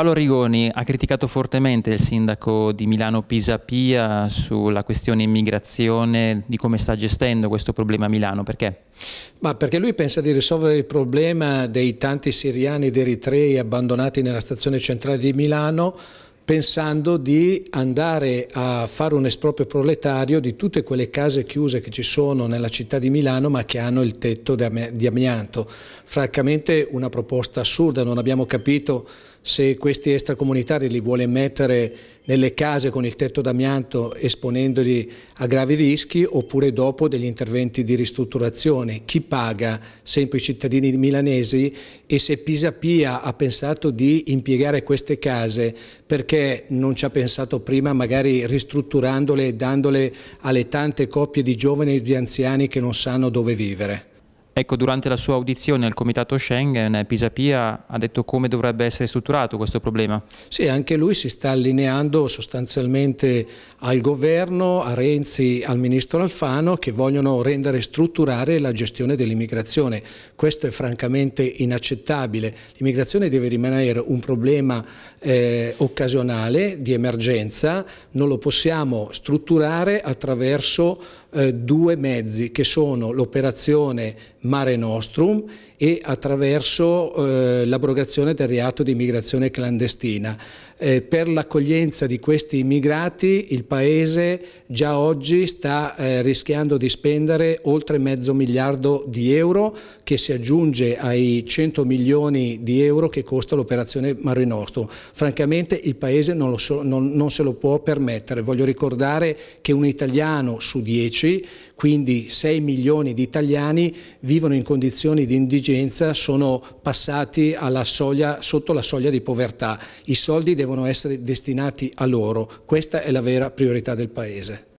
Paolo Rigoni ha criticato fortemente il sindaco di Milano Pisapia sulla questione immigrazione, di come sta gestendo questo problema a Milano, perché? Ma perché lui pensa di risolvere il problema dei tanti siriani ed eritrei abbandonati nella stazione centrale di Milano pensando di andare a fare un esproprio proletario di tutte quelle case chiuse che ci sono nella città di Milano ma che hanno il tetto di amianto. Francamente una proposta assurda, non abbiamo capito se questi extracomunitari li vuole mettere nelle case con il tetto d'amianto esponendoli a gravi rischi oppure dopo degli interventi di ristrutturazione. Chi paga? Sempre i cittadini milanesi e se Pisa Pia ha pensato di impiegare queste case perché non ci ha pensato prima magari ristrutturandole e dandole alle tante coppie di giovani e di anziani che non sanno dove vivere. Ecco, durante la sua audizione al Comitato Schengen, eh, Pisapia ha detto come dovrebbe essere strutturato questo problema. Sì, anche lui si sta allineando sostanzialmente al governo, a Renzi, al ministro Alfano, che vogliono rendere strutturare la gestione dell'immigrazione. Questo è francamente inaccettabile. L'immigrazione deve rimanere un problema eh, occasionale, di emergenza, non lo possiamo strutturare attraverso eh, due mezzi che sono l'operazione Mare Nostrum e attraverso eh, l'abrogazione del reato di immigrazione clandestina. Eh, per l'accoglienza di questi immigrati il Paese già oggi sta eh, rischiando di spendere oltre mezzo miliardo di euro che si aggiunge ai 100 milioni di euro che costa l'operazione Mare Nostrum. Francamente il Paese non, so, non, non se lo può permettere. Voglio ricordare che un italiano su 10, quindi 6 milioni di italiani, vive vivono in condizioni di indigenza sono passati soglia, sotto la soglia di povertà. I soldi devono essere destinati a loro. Questa è la vera priorità del Paese.